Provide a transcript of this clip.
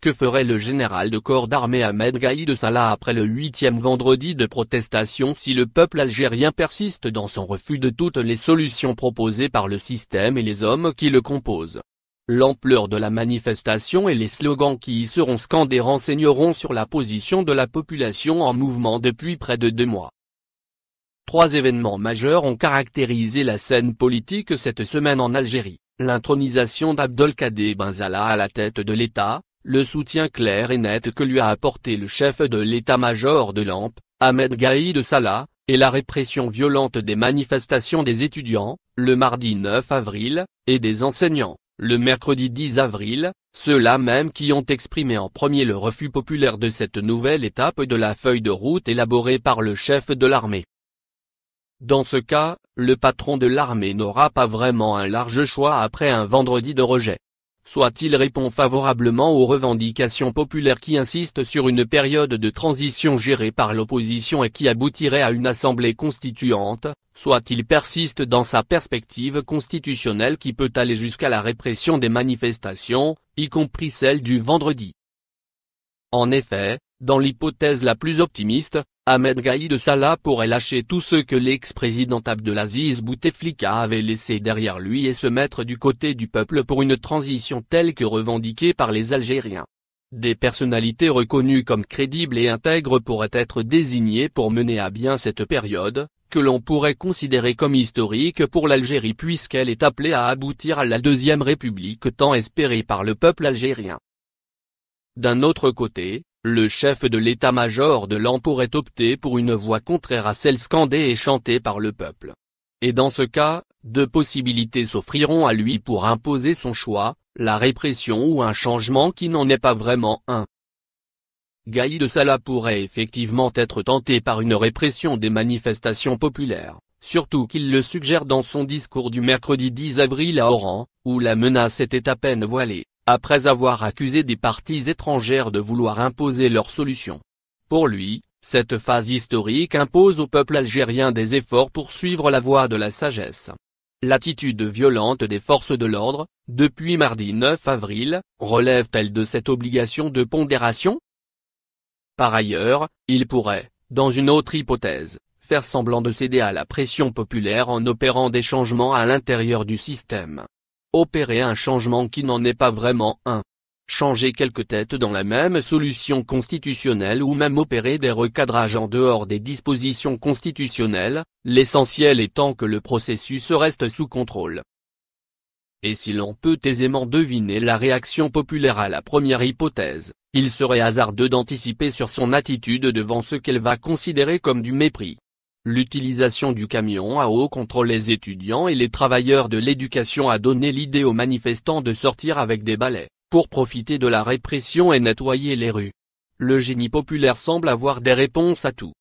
Que ferait le général de corps d'armée Ahmed Gaïd Salah après le huitième vendredi de protestation si le peuple algérien persiste dans son refus de toutes les solutions proposées par le système et les hommes qui le composent L'ampleur de la manifestation et les slogans qui y seront scandés renseigneront sur la position de la population en mouvement depuis près de deux mois. Trois événements majeurs ont caractérisé la scène politique cette semaine en Algérie l'intronisation d'Abdelkader Benzala à la tête de l'État, le soutien clair et net que lui a apporté le chef de l'état-major de l'AMP, Ahmed Gaïd Salah, et la répression violente des manifestations des étudiants, le mardi 9 avril, et des enseignants, le mercredi 10 avril, ceux-là même qui ont exprimé en premier le refus populaire de cette nouvelle étape de la feuille de route élaborée par le chef de l'armée. Dans ce cas, le patron de l'armée n'aura pas vraiment un large choix après un vendredi de rejet soit il répond favorablement aux revendications populaires qui insistent sur une période de transition gérée par l'opposition et qui aboutirait à une assemblée constituante, soit il persiste dans sa perspective constitutionnelle qui peut aller jusqu'à la répression des manifestations, y compris celle du vendredi. En effet, dans l'hypothèse la plus optimiste, Ahmed Gaïd Salah pourrait lâcher tout ce que l'ex-président Abdelaziz Bouteflika avait laissé derrière lui et se mettre du côté du peuple pour une transition telle que revendiquée par les Algériens. Des personnalités reconnues comme crédibles et intègres pourraient être désignées pour mener à bien cette période, que l'on pourrait considérer comme historique pour l'Algérie puisqu'elle est appelée à aboutir à la Deuxième République tant espérée par le peuple algérien. D'un autre côté, le chef de l'état-major de l'an pourrait opter pour une voix contraire à celle scandée et chantée par le peuple. Et dans ce cas, deux possibilités s'offriront à lui pour imposer son choix, la répression ou un changement qui n'en est pas vraiment un. Gaïd de Salah pourrait effectivement être tenté par une répression des manifestations populaires, surtout qu'il le suggère dans son discours du mercredi 10 avril à Oran, où la menace était à peine voilée après avoir accusé des parties étrangères de vouloir imposer leur solution. Pour lui, cette phase historique impose au peuple algérien des efforts pour suivre la voie de la sagesse. L'attitude violente des forces de l'ordre, depuis mardi 9 avril, relève-t-elle de cette obligation de pondération Par ailleurs, il pourrait, dans une autre hypothèse, faire semblant de céder à la pression populaire en opérant des changements à l'intérieur du système opérer un changement qui n'en est pas vraiment un. Changer quelques têtes dans la même solution constitutionnelle ou même opérer des recadrages en dehors des dispositions constitutionnelles, l'essentiel étant que le processus reste sous contrôle. Et si l'on peut aisément deviner la réaction populaire à la première hypothèse, il serait hasardeux d'anticiper sur son attitude devant ce qu'elle va considérer comme du mépris. L'utilisation du camion à eau contre les étudiants et les travailleurs de l'éducation a donné l'idée aux manifestants de sortir avec des balais, pour profiter de la répression et nettoyer les rues. Le génie populaire semble avoir des réponses à tout.